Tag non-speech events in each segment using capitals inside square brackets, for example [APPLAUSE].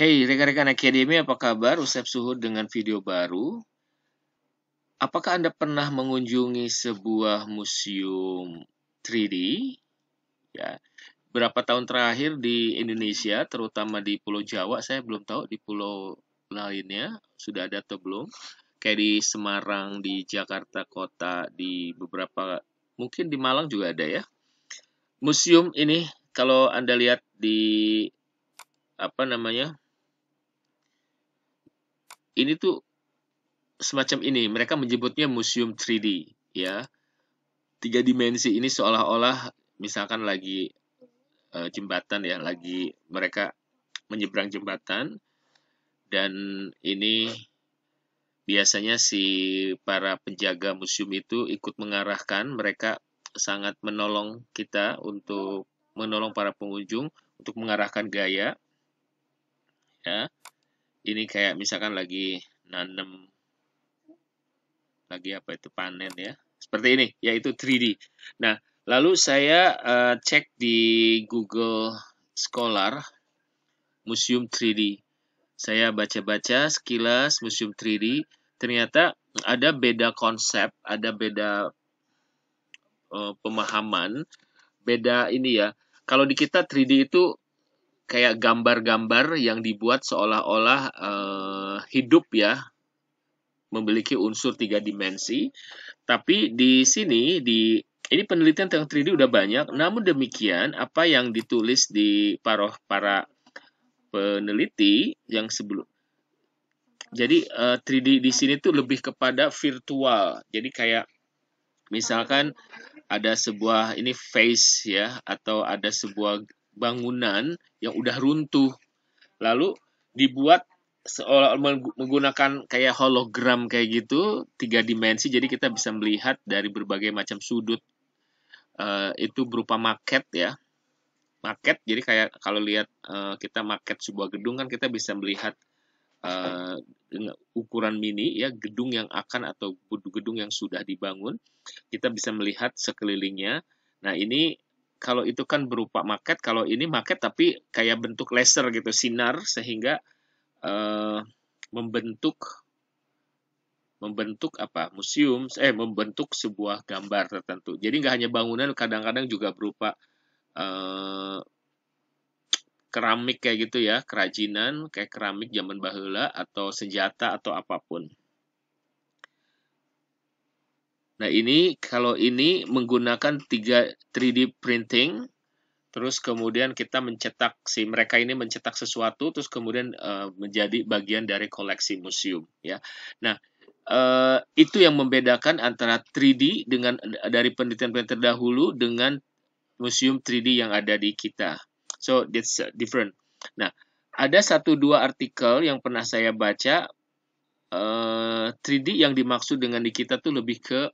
Hey rekan-rekan akademi apa kabar? Usep Suhud dengan video baru. Apakah Anda pernah mengunjungi sebuah museum 3D? Ya. Berapa tahun terakhir di Indonesia, terutama di Pulau Jawa, saya belum tahu di pulau lainnya sudah ada atau belum. Kayak di Semarang, di Jakarta kota, di beberapa mungkin di Malang juga ada ya. Museum ini kalau Anda lihat di apa namanya? ini tuh semacam ini mereka menyebutnya museum 3D ya tiga dimensi ini seolah-olah misalkan lagi e, jembatan ya lagi mereka menyeberang jembatan dan ini biasanya si para penjaga museum itu ikut mengarahkan mereka sangat menolong kita untuk menolong para pengunjung untuk mengarahkan gaya ya ini kayak misalkan lagi nanem lagi apa itu panen ya seperti ini yaitu 3D. Nah lalu saya uh, cek di Google Scholar Museum 3D. Saya baca-baca sekilas Museum 3D ternyata ada beda konsep, ada beda uh, pemahaman, beda ini ya. Kalau di kita 3D itu kayak gambar-gambar yang dibuat seolah-olah uh, hidup ya memiliki unsur tiga dimensi tapi di sini di ini penelitian tentang 3D udah banyak namun demikian apa yang ditulis di paroh para peneliti yang sebelum jadi uh, eh, 3D di sini tuh lebih kepada virtual jadi kayak misalkan ada sebuah ini face ya atau ada sebuah bangunan yang udah runtuh. Lalu dibuat seolah menggunakan kayak hologram kayak gitu tiga dimensi jadi kita bisa melihat dari berbagai macam sudut uh, itu berupa maket ya maket jadi kayak kalau lihat uh, kita maket sebuah gedung kan kita bisa melihat uh, ukuran mini ya gedung yang akan atau gedung yang sudah dibangun kita bisa melihat sekelilingnya nah ini kalau itu kan berupa maket, kalau ini maket tapi kayak bentuk laser gitu, sinar sehingga uh, membentuk membentuk apa museum eh membentuk sebuah gambar tertentu jadi nggak hanya bangunan kadang-kadang juga berupa eh, keramik kayak gitu ya kerajinan kayak keramik zaman bahula atau senjata atau apapun Nah, ini kalau ini menggunakan 3 3D printing terus kemudian kita mencetak si mereka ini mencetak sesuatu terus kemudian uh, menjadi bagian dari koleksi museum ya. Nah, uh, itu yang membedakan antara 3D dengan dari penelitian-penelitian terdahulu dengan museum 3D yang ada di kita. So that's different. Nah, ada satu dua artikel yang pernah saya baca uh, eh, 3D yang dimaksud dengan di kita tuh lebih ke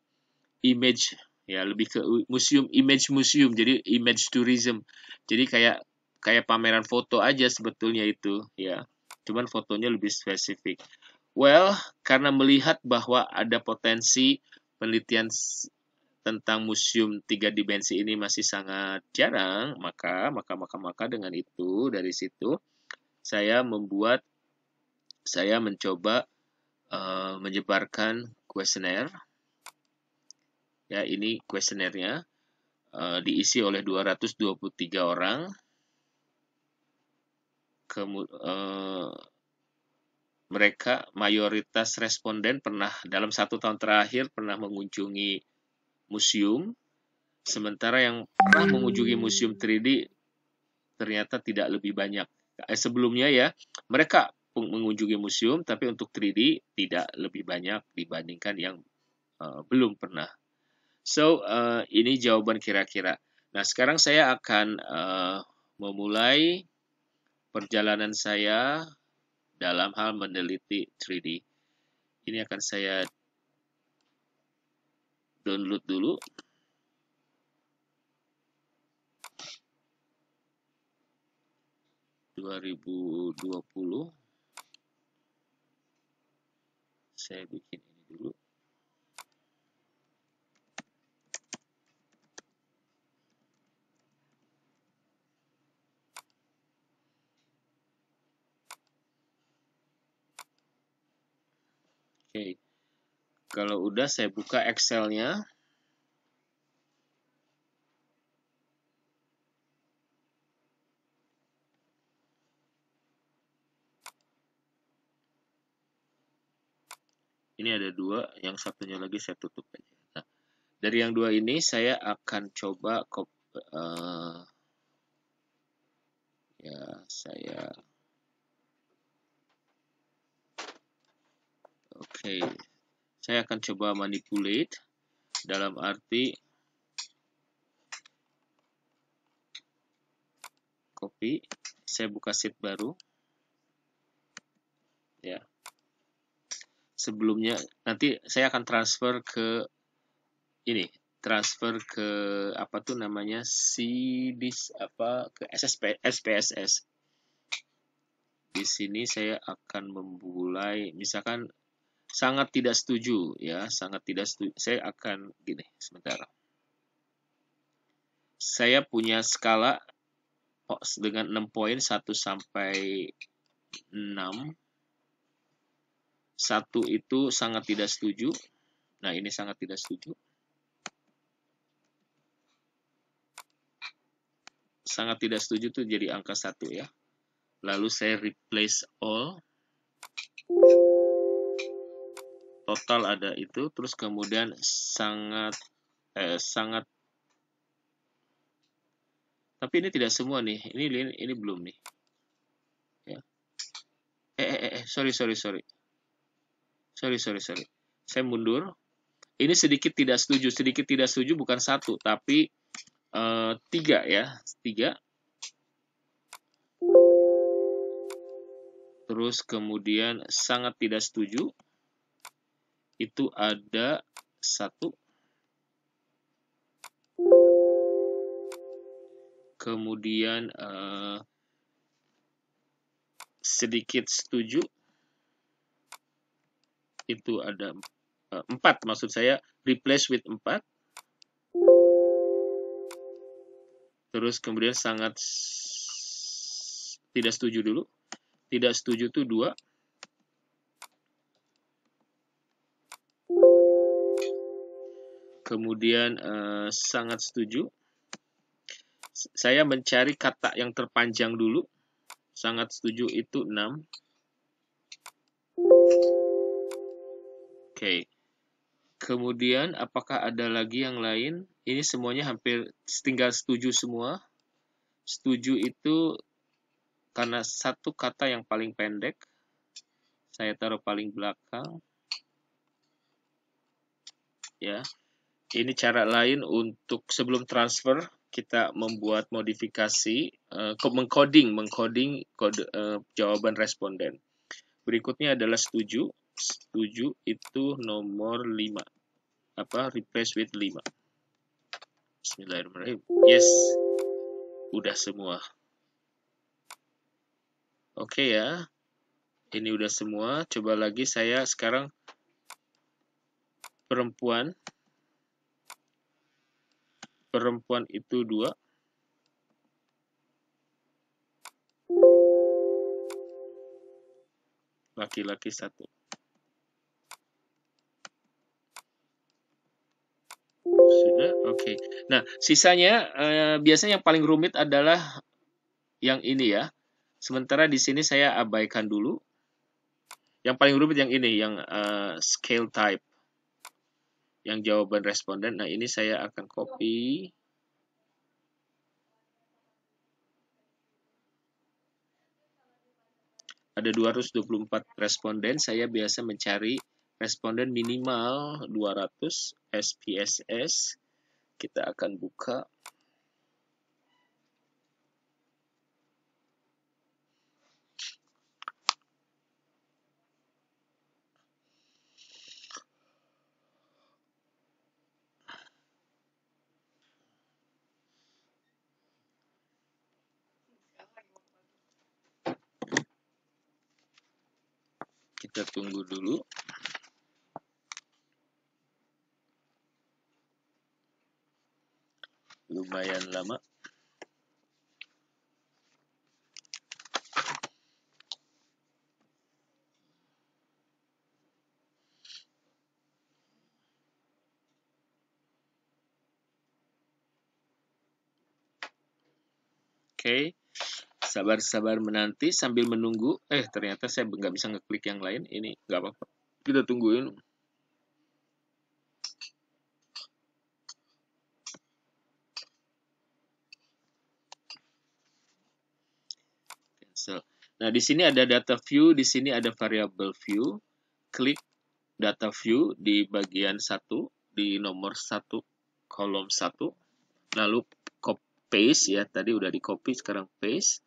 image ya lebih ke museum image museum jadi image tourism jadi kayak kayak pameran foto aja sebetulnya itu ya cuman fotonya lebih spesifik well karena melihat bahwa ada potensi penelitian tentang museum tiga dimensi ini masih sangat jarang maka maka maka maka dengan itu dari situ saya membuat saya mencoba uh, menyebarkan kuesioner Ya, ini kuesionernya uh, diisi oleh 223 orang. Kemu uh, mereka mayoritas responden pernah dalam satu tahun terakhir pernah mengunjungi museum, sementara yang pernah mengunjungi museum 3D ternyata tidak lebih banyak. Eh, sebelumnya ya, mereka mengunjungi museum, tapi untuk 3D tidak lebih banyak dibandingkan yang uh, belum pernah So, uh, ini jawaban kira-kira. Nah, sekarang saya akan uh, memulai perjalanan saya dalam hal meneliti 3D. Ini akan saya download dulu. dua ribu dua puluh saya bikin ini dulu Oke. Kalau udah saya buka Excelnya. Ini ada dua, yang satunya lagi saya tutup aja. Nah, dari yang dua ini saya akan coba uh, ya saya Oke, okay. saya akan coba manipulate dalam arti copy. Saya buka sheet baru. Ya. Sebelumnya nanti saya akan transfer ke ini, transfer ke apa tuh namanya si dis apa ke SSP SPSS. Di sini saya akan memulai misalkan sangat tidak setuju ya, sangat tidak setuju. Saya akan gini sementara Saya punya skala dengan 6 poin 1 sampai 6. satu itu sangat tidak setuju. Nah, ini sangat tidak setuju. Sangat tidak setuju tuh jadi angka satu ya. Lalu saya replace all total ada itu terus kemudian sangat eh, sangat tapi ini tidak semua nih ini ini, ini belum nih ya eh, eh, eh eh sorry sorry sorry sorry sorry sorry saya mundur ini sedikit tidak setuju sedikit tidak setuju bukan satu tapi eh, tiga ya tiga terus kemudian sangat tidak setuju itu ada satu kemudian uh, sedikit setuju itu ada uh, empat maksud saya replace with empat, terus kemudian sangat tidak setuju dulu tidak setuju itu dua. kemudian uh, sangat setuju. Saya mencari kata yang terpanjang dulu. Sangat setuju itu 6. Oke. Okay. Kemudian apakah ada lagi yang lain? Ini semuanya hampir tinggal setuju semua. Setuju itu karena satu kata yang paling pendek. Saya taruh paling belakang. Ya ini cara lain untuk sebelum transfer kita membuat modifikasi uh, mengcoding mengcoding kode uh, jawaban responden. Berikutnya adalah setuju. Setuju itu nomor 5. Apa replace with 5. Bismillahirrahmanirrahim. Yes. Udah semua. Oke okay ya. Ini udah semua. Coba lagi saya sekarang perempuan perempuan itu dua. Laki-laki satu. Sudah, oke. Okay. Nah, sisanya eh, biasanya yang paling rumit adalah yang ini ya. Sementara di sini saya abaikan dulu. Yang paling rumit yang ini, yang uh, scale type yang jawaban responden. Nah, ini saya akan copy. Ada 224 responden, saya biasa mencari responden minimal 200 SPSS. Kita akan buka. tunggu dulu. Lumayan lama. sabar-sabar menanti sambil menunggu. Eh, ternyata saya nggak bisa ngeklik yang lain. Ini nggak apa-apa. Kita tungguin. Cancel. Nah, di sini ada data view, di sini ada variable view. Klik data view di bagian satu di nomor satu kolom satu lalu copy paste ya tadi udah di copy sekarang paste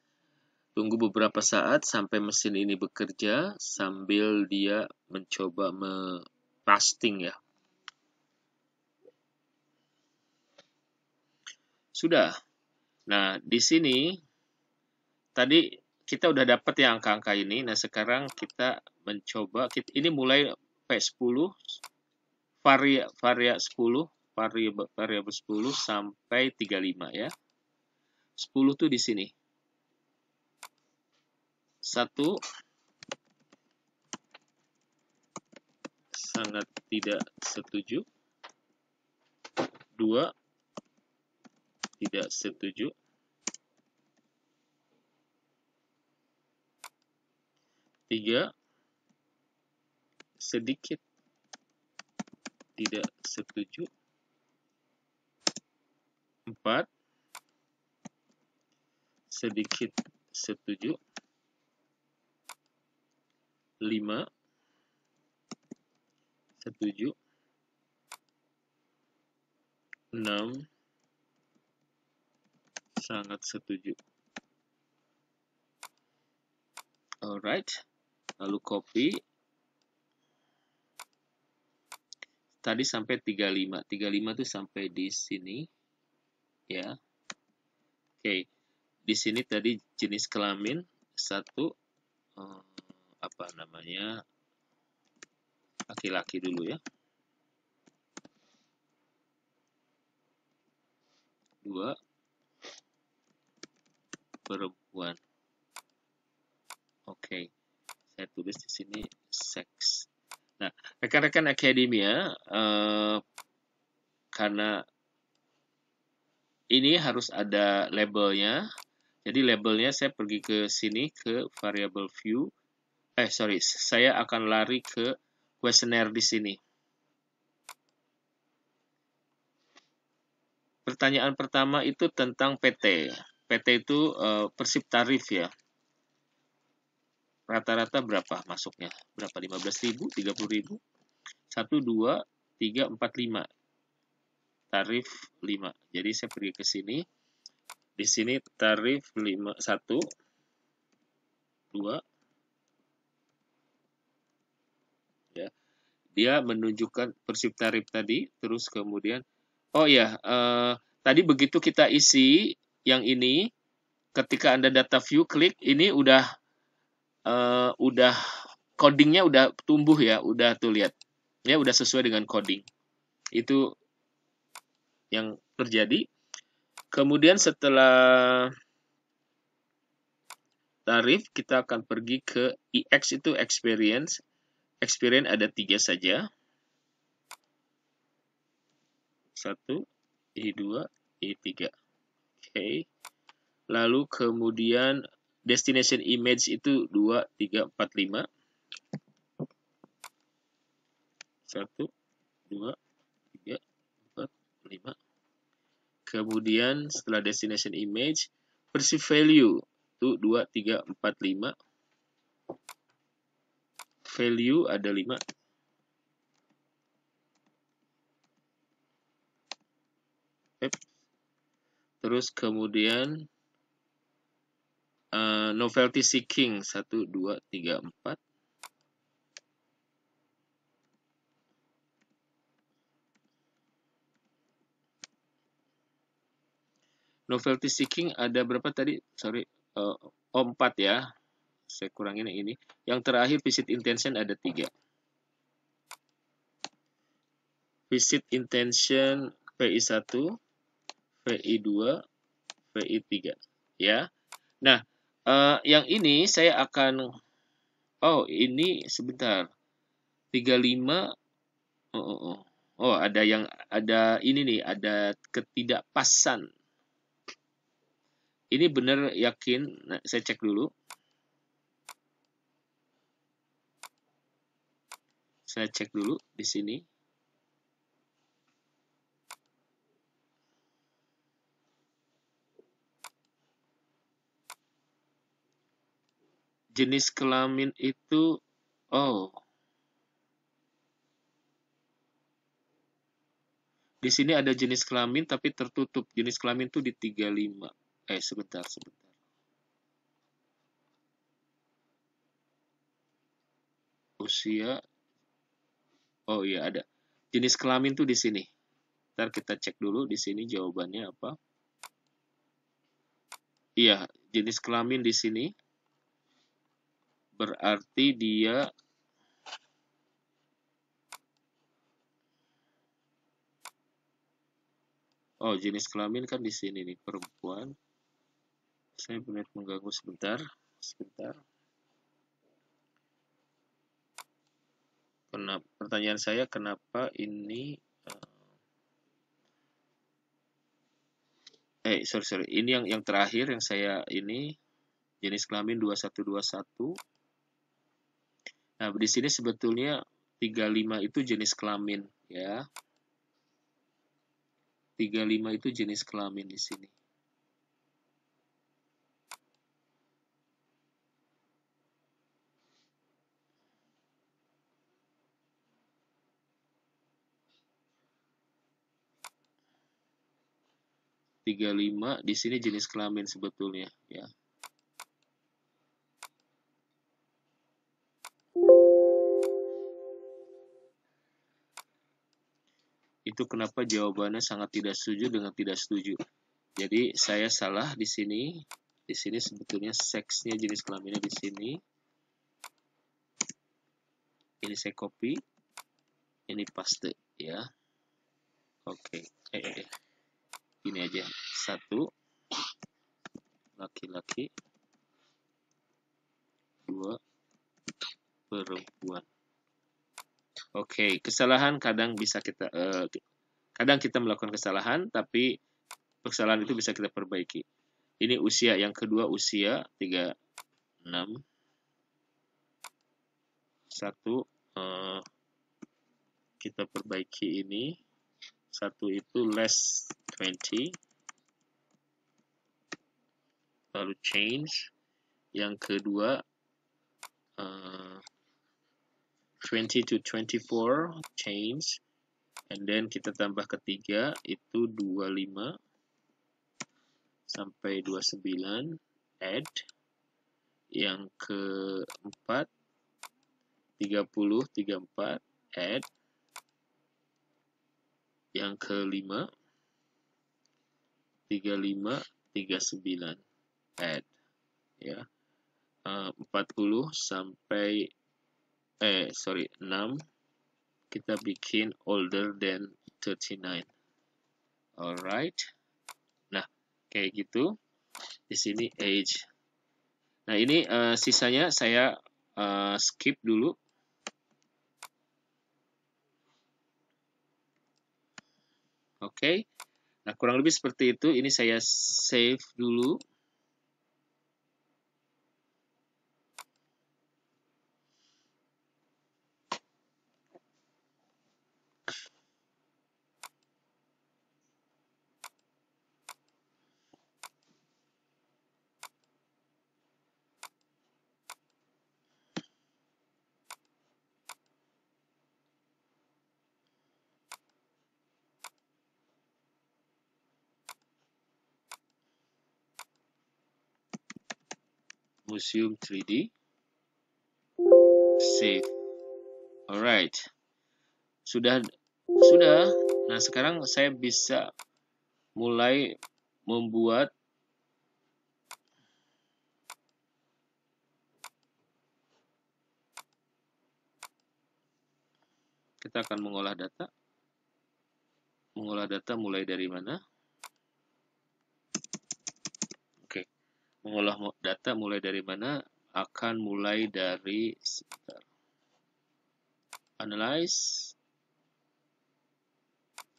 Tunggu beberapa saat sampai mesin ini bekerja sambil dia mencoba me ya. Sudah. Nah, di sini tadi kita udah dapat yang angka-angka ini. Nah, sekarang kita mencoba ini mulai P10 varia 10 variabel variabel 10 sampai 35 ya. 10 tuh di sini satu sangat tidak setuju dua tidak setuju tiga sedikit tidak setuju empat sedikit setuju 5 7 6 sangat setuju alright lalu copy tadi sampai 35 35 itu sampai di sini ya Yeah. oke okay. di sini tadi jenis kelamin satu eh, apa namanya laki-laki dulu ya. Dua perempuan. Oke. Okay. Saya tulis di sini seks. Nah, rekan-rekan akademia eh, karena ini harus ada labelnya. Jadi labelnya saya pergi ke sini ke variable view eh sorry, saya akan lari ke questionnaire di sini. Pertanyaan pertama itu tentang PT. PT itu e, persib tarif ya. Rata-rata berapa masuknya? Berapa? 15.000, ribu? 1 2 3 4 5. Tarif 5. Jadi saya pergi ke sini. Di sini tarif 5 1 2 dia menunjukkan persib tarif tadi terus kemudian oh ya uh, tadi begitu kita isi yang ini ketika Anda data view klik ini udah uh, udah codingnya udah tumbuh ya udah tuh lihat ya udah sesuai dengan coding itu yang terjadi kemudian setelah tarif kita akan pergi ke EX itu experience experience ada tiga saja. Satu, I2, I3. Oke. Okay. Lalu kemudian destination image itu 2, 3, 4, 5. satu, dua, tiga, empat, lima. Kemudian setelah destination image, perceive value itu dua, tiga, empat, lima value ada 5. Terus kemudian uh, novelty seeking 1 2 3 4. Novelty seeking ada berapa tadi? Sorry, uh, oh, 4 ya saya kurangin yang ini yang terakhir visit intention ada tiga visit intention VI1 VI2 VI3 ya nah uh, yang ini saya akan oh ini sebentar 35 oh, oh, oh. oh ada yang ada ini nih ada ketidakpasan ini benar yakin nah, saya cek dulu Saya cek dulu di sini. Jenis kelamin itu oh. Di sini ada jenis kelamin tapi tertutup. Jenis kelamin itu di 35. Eh sebentar, sebentar. usia Oh iya ada. Jenis kelamin tuh di sini. Ntar kita cek dulu di sini jawabannya apa. Iya, jenis kelamin di sini berarti dia Oh, jenis kelamin kan di sini nih, perempuan. Saya benar mengganggu sebentar, sebentar. Kenapa? Pertanyaan saya kenapa ini eh, eh sorry sorry ini yang yang terakhir yang saya ini jenis kelamin 2121 nah di sini sebetulnya 35 itu jenis kelamin ya 35 itu jenis kelamin di sini 35 di sini jenis kelamin sebetulnya ya. Itu kenapa jawabannya sangat tidak setuju dengan tidak setuju. Jadi saya salah di sini. Di sini sebetulnya seksnya jenis kelaminnya di sini. Ini saya copy. Ini paste ya. Oke. Okay. Eh, eh. eh ini aja satu laki-laki dua perempuan oke okay. kesalahan kadang bisa kita uh, kadang kita melakukan kesalahan tapi kesalahan itu bisa kita perbaiki ini usia yang kedua usia 36 satu uh, kita perbaiki ini satu itu less 20 lalu change yang kedua uh, eh, 20 to 24 change and then kita tambah ketiga itu 25 sampai 29 add yang keempat 30 34 add yang kelima, 39 add ya. 40 eh, sampai eh sorry 6 kita bikin older than 39 alright nah kayak gitu di sini age nah ini uh, sisanya saya uh, skip dulu Oke. Okay? Nah, kurang lebih seperti itu. Ini saya save dulu. Museum 3D. Save. Alright. Sudah sudah. Nah, sekarang saya bisa mulai membuat kita akan mengolah data. Mengolah data mulai dari mana? mengolah data mulai dari mana akan mulai dari sebentar. Analyze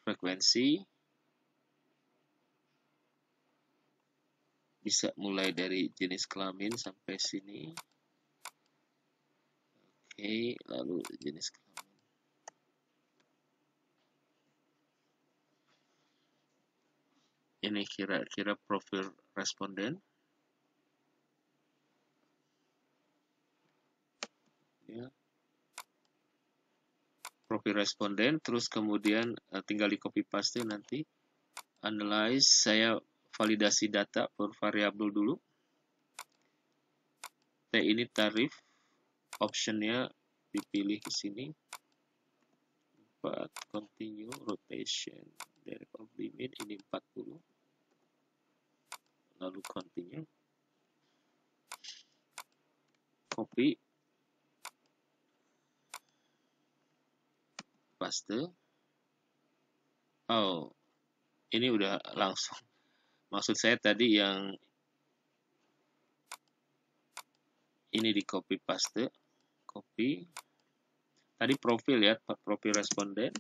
frekuensi bisa mulai dari jenis kelamin sampai sini. Oke, lalu jenis kelamin. Ini kira-kira profil responden. profil responden terus kemudian uh, tinggal di copy paste nanti analyze saya validasi data per variabel dulu T ini tarif optionnya dipilih di sini But continue rotation dari of limit ini 40 lalu continue copy paste. Oh, ini udah langsung. Maksud saya tadi yang ini di copy paste, copy. Tadi profil ya, profil responden.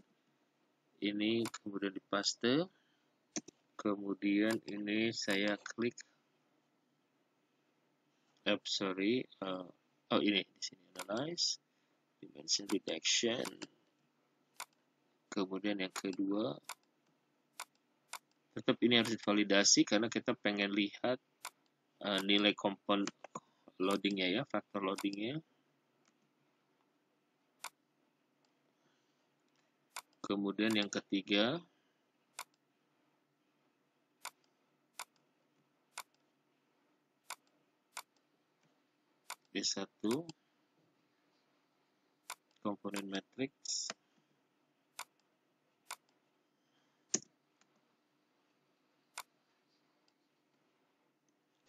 Ini kemudian di paste. Kemudian ini saya klik eh, sorry, uh, oh ini di sini analyze dimension detection kemudian yang kedua tetap ini harus divalidasi karena kita pengen lihat uh, nilai komponen loadingnya ya faktor loadingnya kemudian yang ketiga D1 komponen matriks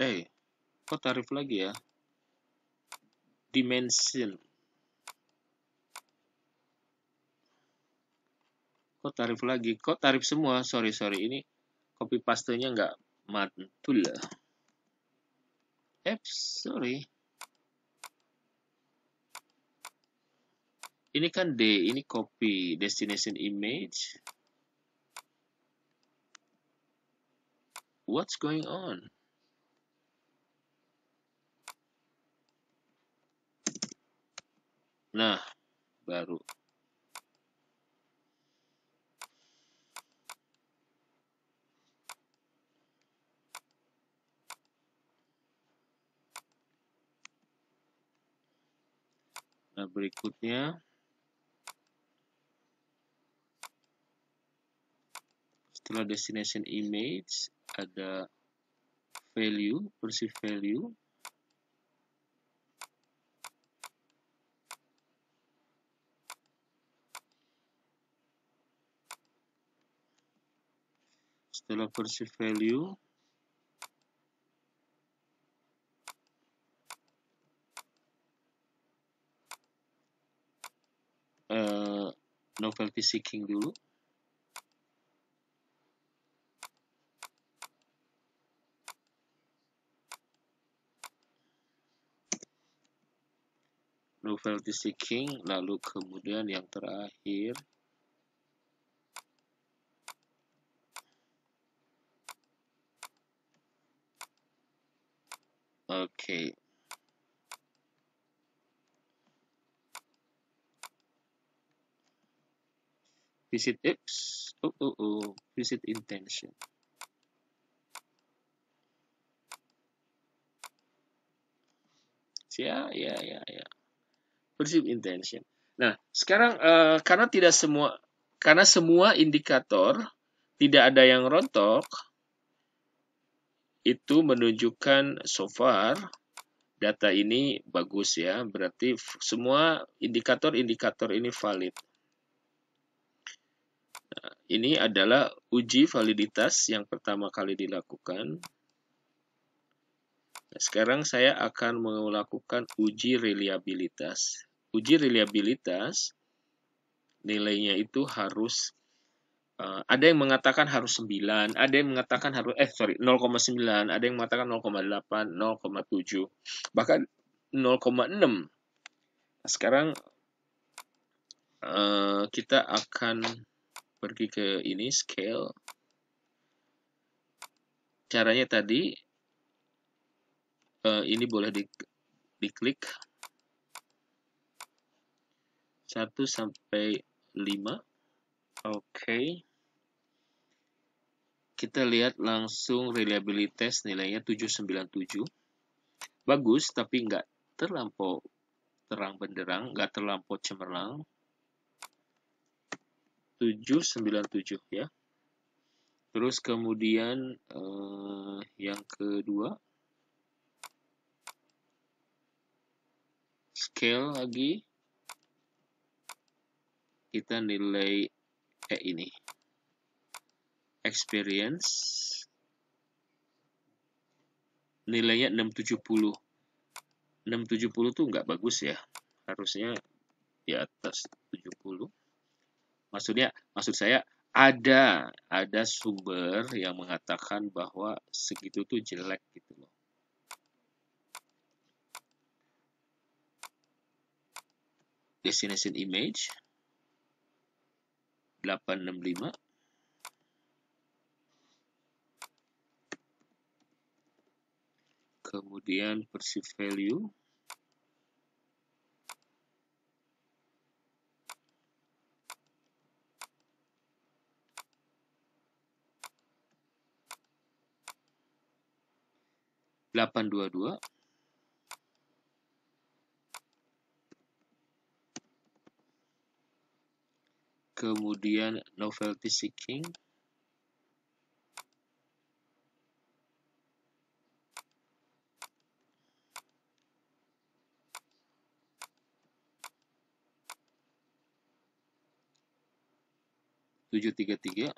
eh kok tarif lagi ya dimension kok tarif lagi kok tarif semua sorry sorry ini copy paste-nya nggak mantul lah ya? eh sorry ini kan D ini copy destination image what's going on Nah, baru. Nah, berikutnya setelah destination image ada value, perceive value adalah versi value uh, eh, novelty seeking dulu novelty seeking lalu kemudian yang terakhir Okay. Visit X. Oh, oh, oh. Visit intention. Ya, ya, ya, ya. Visit intention. Nah, sekarang eh, karena tidak semua karena semua indikator tidak ada yang rontok, itu menunjukkan so far data ini bagus ya. Berarti semua indikator-indikator ini valid. Nah, ini adalah uji validitas yang pertama kali dilakukan. Nah, sekarang saya akan melakukan uji reliabilitas. Uji reliabilitas nilainya itu harus Uh, ada yang mengatakan harus 9, ada yang mengatakan harus eh sorry 0,9, ada yang mengatakan 0,8, 0,7, bahkan 0,6. Nah, sekarang uh, kita akan pergi ke ini scale. Caranya tadi uh, ini boleh di diklik 1 sampai 5. Oke. Okay. Kita lihat langsung reliabilitas nilainya 797. Bagus, tapi nggak terlampau terang benderang, nggak terlampau cemerlang. 797 ya. Terus kemudian eh, yang kedua scale lagi kita nilai eh ini experience nilainya 670 670 tuh nggak bagus ya harusnya di atas 70 maksudnya maksud saya ada ada sumber yang mengatakan bahwa segitu tuh jelek gitu loh destination image 865 kemudian perceived value delapan dua dua kemudian novelty seeking 733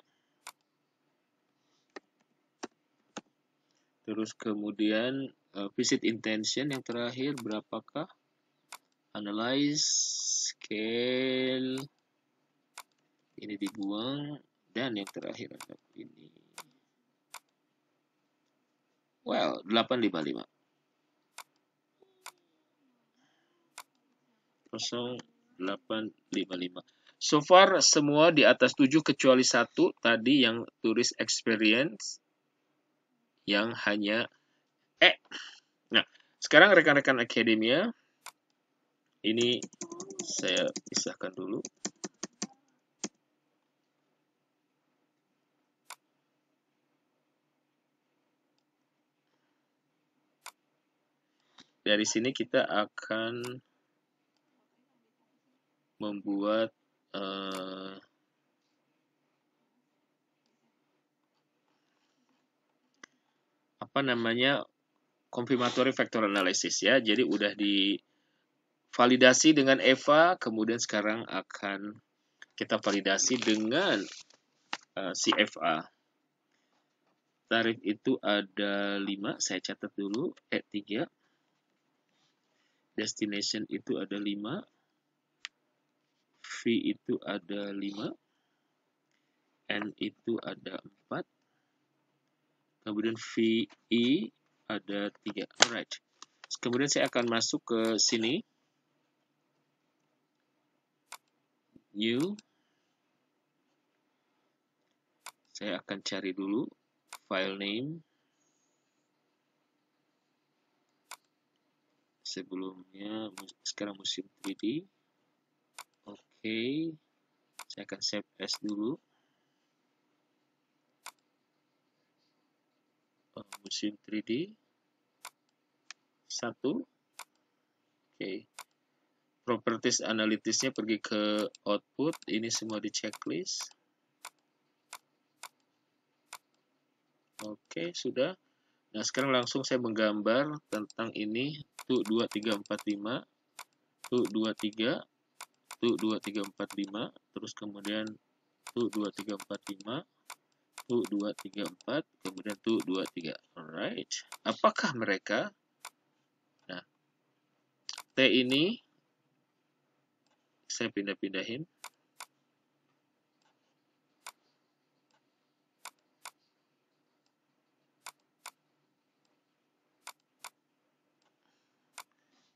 terus kemudian uh, visit intention yang terakhir berapakah analyze scale ini dibuang dan yang terakhir ada ini well 855 0855 So far semua di atas 7 kecuali satu tadi yang turis experience yang hanya E. Nah, sekarang rekan-rekan akademia ini saya pisahkan dulu. dari sini kita akan membuat uh, apa namanya confirmatory factor analysis ya. Jadi udah di validasi dengan Eva, kemudian sekarang akan kita validasi dengan uh, eh, CFA. Tarif itu ada lima saya catat dulu, E3. Destination itu ada lima V itu ada 5, N itu ada 4, kemudian V I e ada 3. Alright. Kemudian saya akan masuk ke sini. New. Saya akan cari dulu file name. Sebelumnya, sekarang musim 3D okay. saya akan save as dulu uh, 3D satu oke okay. properties analitisnya pergi ke output ini semua di checklist oke okay, sudah nah sekarang langsung saya menggambar tentang ini tuh 2 3 4 5 tuh 2 3 1, 2, 3, 4, 5 terus kemudian 1, 2, 3, 4, 5 1, 2, 3, 4 kemudian 1, 2, 3 alright apakah mereka nah T ini saya pindah-pindahin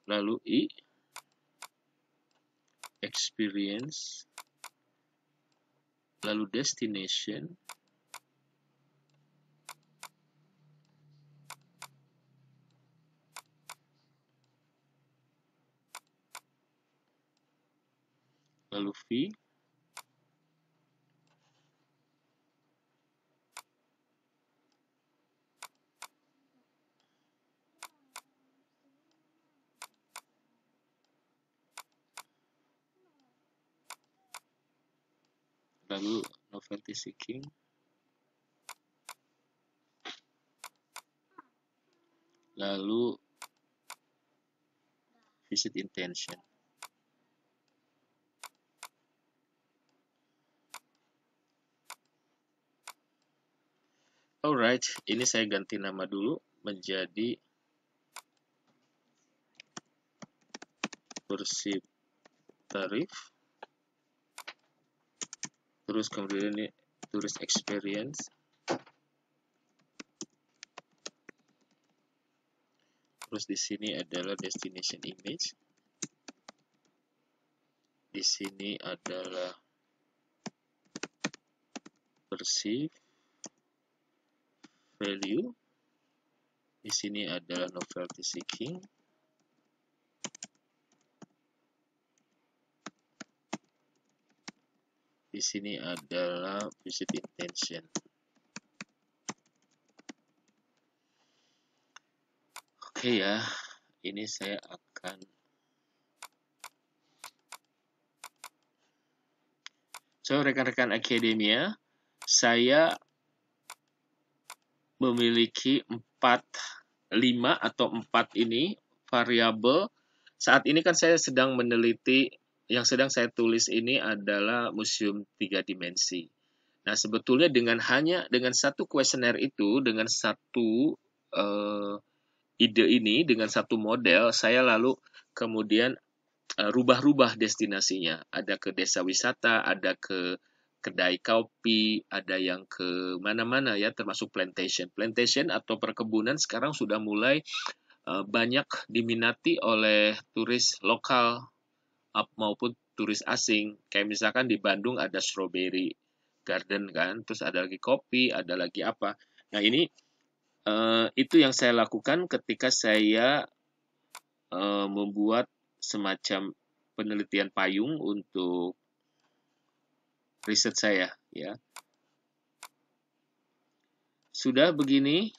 lalu I experience lalu destination lalu fee lalu novelty seeking lalu visit intention alright ini saya ganti nama dulu menjadi persib tarif terus kemudian ini tourist experience terus di sini adalah destination image di sini adalah perceive value di sini adalah novelty seeking di sini adalah visit intention. Oke okay ya, ini saya akan So, rekan-rekan akademia, saya memiliki 4, 5 atau 4 ini variabel. Saat ini kan saya sedang meneliti yang sedang saya tulis ini adalah museum tiga dimensi. Nah, sebetulnya dengan hanya dengan satu kuesioner itu, dengan satu uh, ide ini, dengan satu model, saya lalu kemudian uh, rubah-rubah destinasinya. Ada ke desa wisata, ada ke kedai kopi, ada yang ke mana-mana ya, termasuk plantation. Plantation atau perkebunan sekarang sudah mulai eh, banyak diminati oleh turis lokal maupun turis asing. Kayak misalkan di Bandung ada strawberry garden kan, terus ada lagi kopi, ada lagi apa. Nah ini eh, itu yang saya lakukan ketika saya eh, membuat semacam penelitian payung untuk riset saya ya. Sudah begini.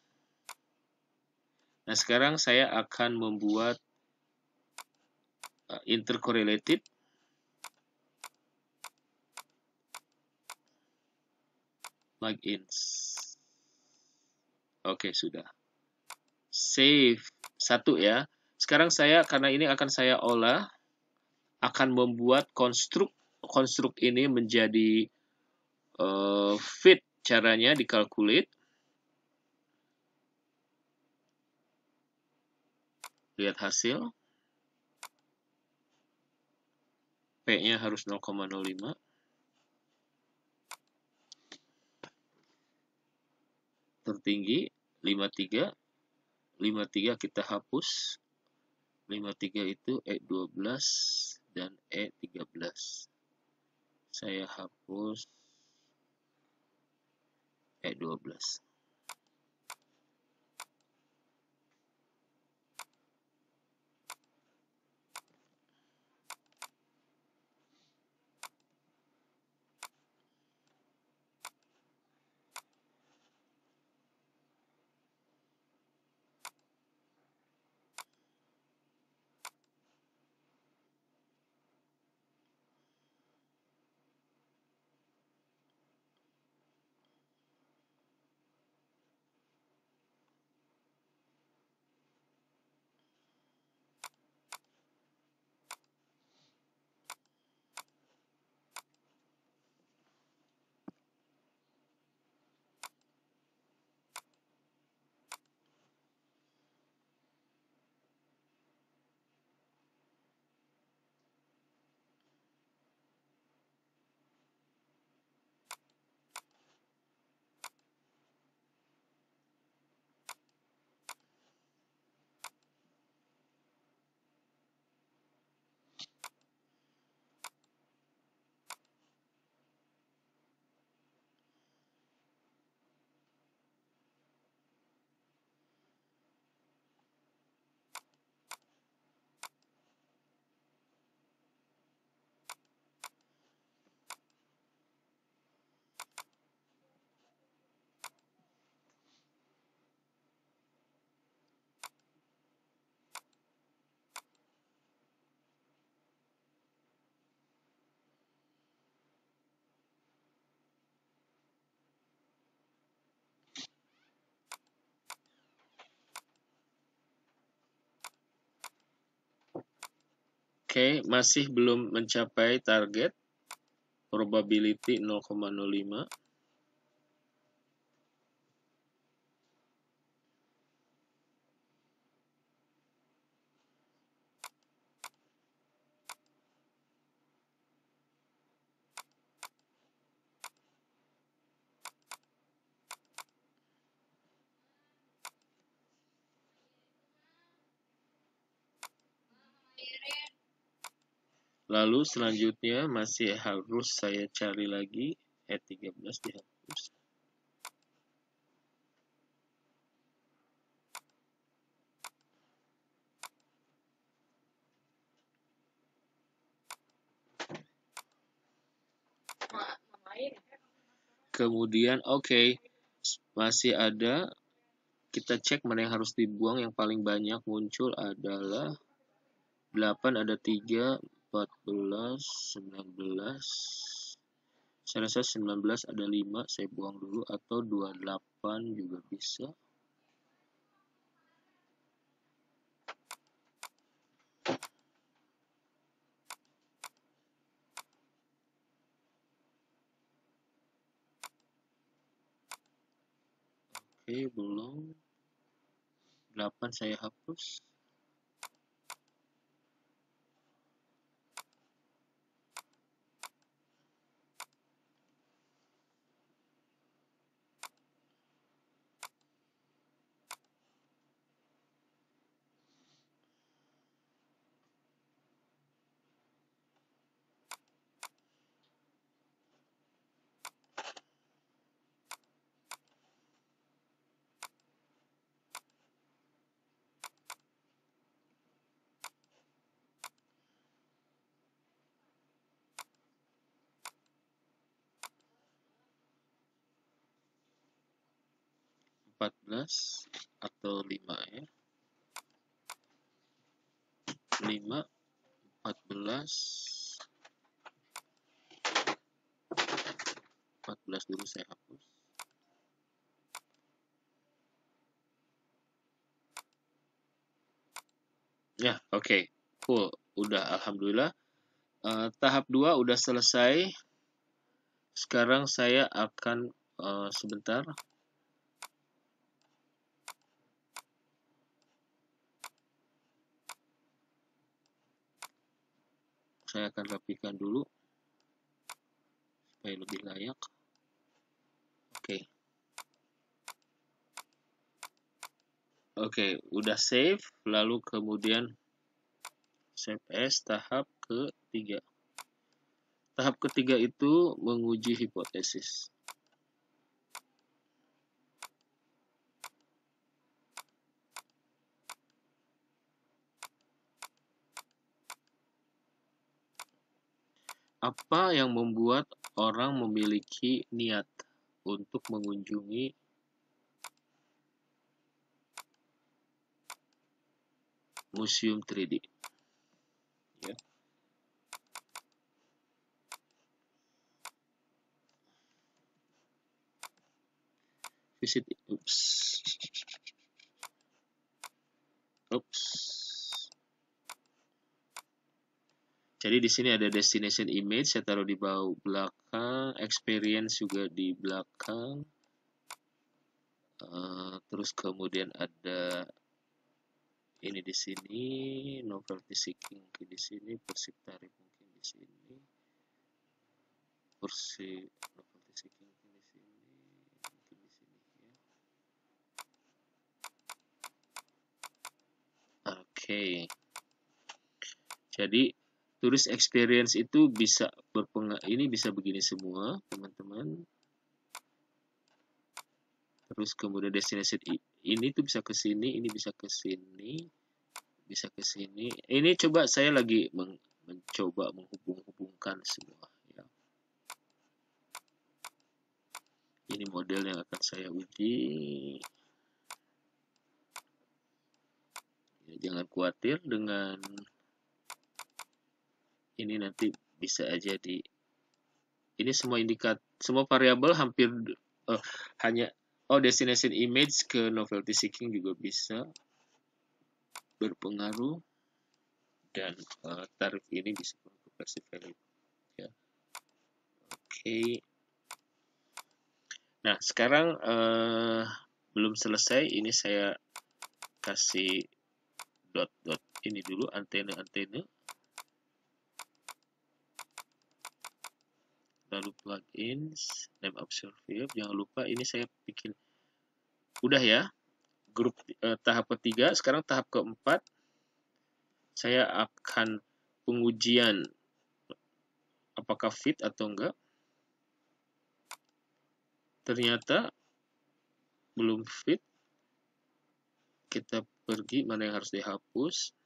Nah, sekarang saya akan membuat uh, intercorrelated logins. Oke, okay, sudah. Save. Satu ya. Sekarang saya, karena ini akan saya olah, akan membuat konstruk, konstruk ini menjadi uh, fit caranya dikalkulit. Lihat hasil. P-nya harus 0,05. Tertinggi 53. 53 kita hapus. 53 itu E12 dan E13. Saya hapus E12. Oke, okay, masih belum mencapai target. Probability 0,05. Lalu selanjutnya masih harus saya cari lagi E13 dihapus. Kemudian oke, okay, masih ada kita cek mana yang harus dibuang yang paling banyak muncul adalah 8 ada 3 14, 19. Saya rasa 19 ada 5, saya buang dulu. Atau 28 juga bisa. Oke, belum. 8 saya hapus. atau 5 ya 5 14 14 dulu saya hapus ya oke okay. cool udah alhamdulillah uh, tahap 2 udah selesai sekarang saya akan uh, sebentar saya akan rapikan dulu supaya lebih layak oke okay. oke okay, udah save lalu kemudian save as tahap ketiga tahap ketiga itu menguji hipotesis Apa yang membuat orang memiliki niat untuk mengunjungi museum 3D? Ya. Visit, oops, oops. Jadi di sini ada destination image, saya taruh di bawah belakang, experience juga di belakang. Uh, terus kemudian ada ini di sini, novelty seeking di sini, persik tarif mungkin di sini. kursi novelty seeking di sini, mungkin di sini ya. Oke. Okay. Jadi tourist experience itu bisa berpeng ini bisa begini semua teman-teman terus kemudian destinasi ini tuh bisa ke sini ini bisa ke sini bisa ke sini ini coba saya lagi meng, mencoba menghubung-hubungkan semua ya. ini model yang akan saya uji ya, jangan khawatir dengan ini nanti bisa aja di ini semua indikat semua variabel hampir uh, hanya oh destination image ke novelty seeking juga bisa berpengaruh dan uh, tarif ini bisa berkasih value ya oke okay. nah sekarang uh, belum selesai ini saya kasih dot dot ini dulu antena antena lalu plugins name observe jangan lupa ini saya bikin udah ya grup eh, tahap ketiga sekarang tahap keempat saya akan pengujian apakah fit atau enggak ternyata belum fit kita pergi mana yang harus dihapus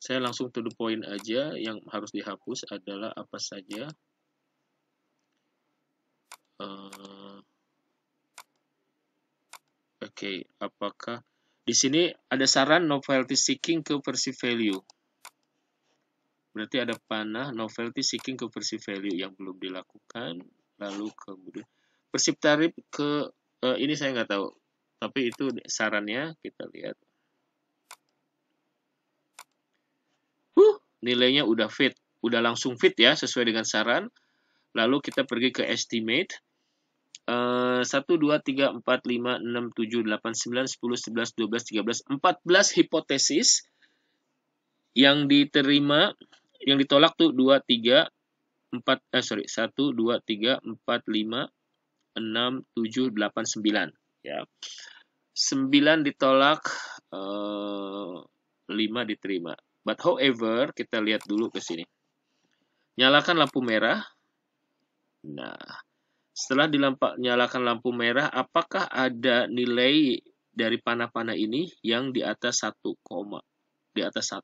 saya langsung to the point aja yang harus dihapus adalah apa saja uh, oke okay, apakah di sini ada saran novelty seeking ke versi value berarti ada panah novelty seeking ke versi value yang belum dilakukan lalu kemudian versi tarif ke uh, ini saya nggak tahu tapi itu sarannya kita lihat huh, nilainya udah fit udah langsung fit ya sesuai dengan saran lalu kita pergi ke estimate Eh, satu dua tiga empat lima enam tujuh delapan sembilan sepuluh sebelas dua belas tiga belas empat belas hipotesis yang diterima yang ditolak tuh dua tiga empat eh, sorry satu dua tiga empat lima enam tujuh delapan sembilan ya sembilan ditolak eh, lima eh, diterima but however kita lihat dulu ke sini nyalakan lampu merah nah setelah dilampak, nyalakan lampu merah, apakah ada nilai dari panah-panah ini yang di atas 1, di atas 1?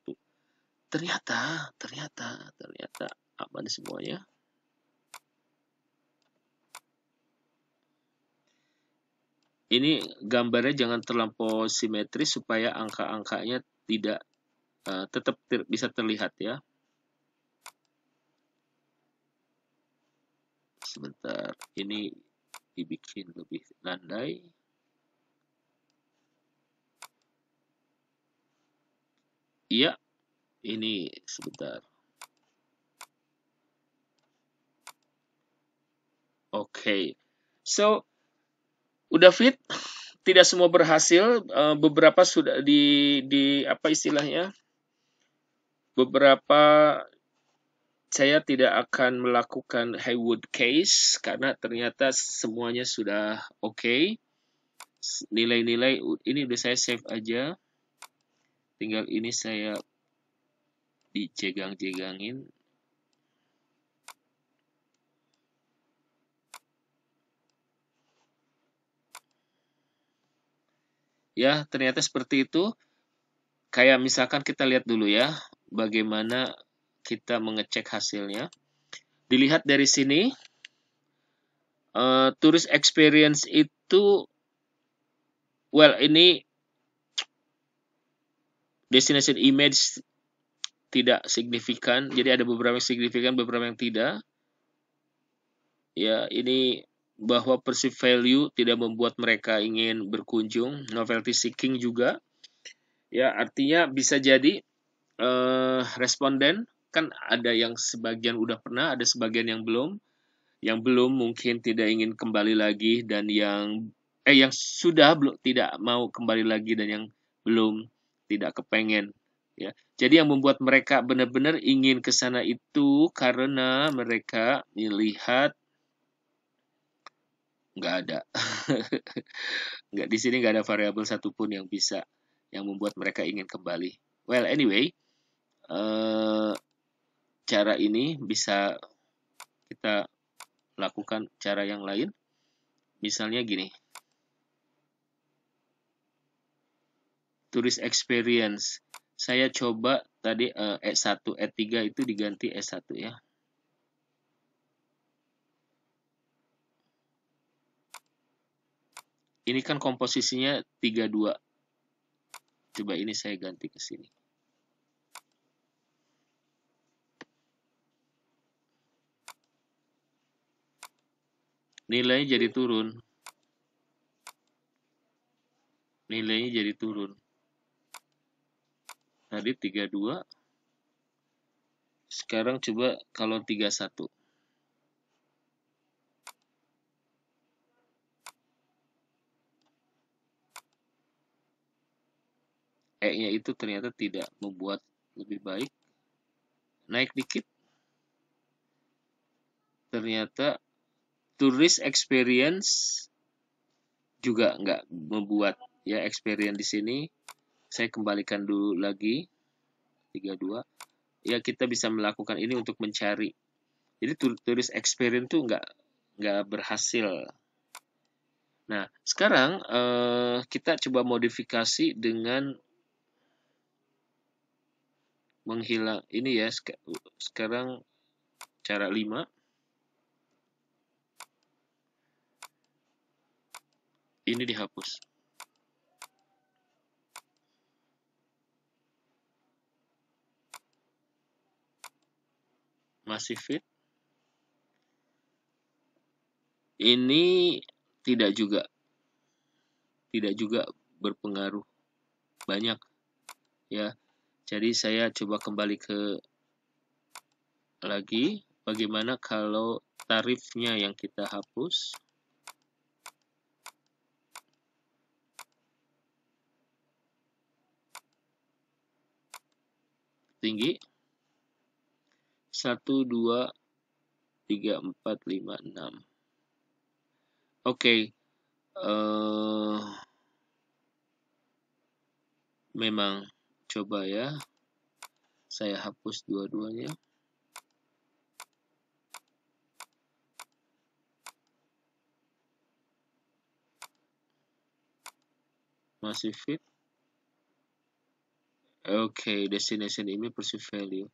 Ternyata, ternyata, ternyata apa nih semuanya? Ini gambarnya jangan terlampau simetris supaya angka-angkanya tidak uh, tetap ter bisa terlihat ya. sebentar ini dibikin lebih landai iya ini sebentar oke okay. so udah fit tidak semua berhasil eh, beberapa sudah di di apa istilahnya beberapa saya tidak akan melakukan Haywood case karena ternyata semuanya sudah oke. Okay. Nilai-nilai ini udah saya save aja. Tinggal ini saya dicegang-cegangin. Ya, ternyata seperti itu. Kayak misalkan kita lihat dulu ya, bagaimana kita mengecek hasilnya. Dilihat dari sini, uh, eh, turis experience itu, well ini destination image tidak signifikan, jadi ada beberapa yang signifikan, beberapa yang tidak. Ya, ini bahwa perceived value tidak membuat mereka ingin berkunjung, novelty seeking juga. Ya, artinya bisa jadi uh, responden kan ada yang sebagian udah pernah, ada sebagian yang belum. Yang belum mungkin tidak ingin kembali lagi dan yang eh yang sudah belum tidak mau kembali lagi dan yang belum tidak kepengen ya. Jadi yang membuat mereka benar-benar ingin ke sana itu karena mereka melihat nggak ada. [LAUGHS] nggak di sini nggak ada variabel satupun yang bisa yang membuat mereka ingin kembali. Well, anyway, uh, cara ini bisa kita lakukan cara yang lain. Misalnya gini. Turis experience. Saya coba tadi eh, e S1, E3 itu diganti e S1 ya. Ini kan komposisinya 32. Coba ini saya ganti ke sini. nilai jadi iya. turun nilainya jadi turun tadi 32 sekarang coba kalau 31 E-nya itu ternyata tidak membuat lebih baik. Naik dikit. Ternyata tourist experience juga nggak membuat ya experience di sini saya kembalikan dulu lagi 32 ya kita bisa melakukan ini untuk mencari jadi turis experience tuh nggak nggak berhasil nah sekarang eh, kita coba modifikasi dengan menghilang ini ya sekarang cara 5 ini dihapus. Masih fit. Ini tidak juga tidak juga berpengaruh banyak ya. Jadi saya coba kembali ke lagi bagaimana kalau tarifnya yang kita hapus tinggi 1, 2, 3, 4, 5, 6 Oke okay. uh, eh, Memang coba ya Saya hapus dua-duanya Masih fit Oke, okay, destination ini perceived value.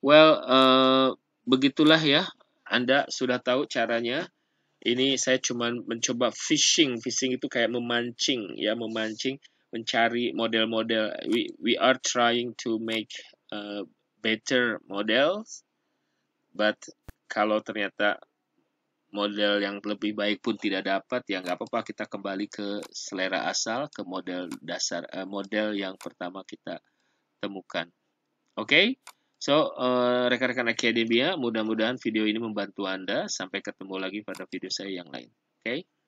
Well, uh, begitulah ya. Anda sudah tahu caranya. Ini saya cuma mencoba fishing. Fishing itu kayak memancing, ya memancing, mencari model-model. We we are trying to make a eh, better models, but kalau ternyata model yang lebih baik pun tidak dapat, ya nggak apa-apa kita kembali ke selera asal, ke model dasar, uh, model yang pertama kita temukan. Oke, okay? so eh, rekan-rekan uh, rekan -rekan akademia, mudah-mudahan video ini membantu Anda. Sampai ketemu lagi pada video saya yang lain. Oke. Okay?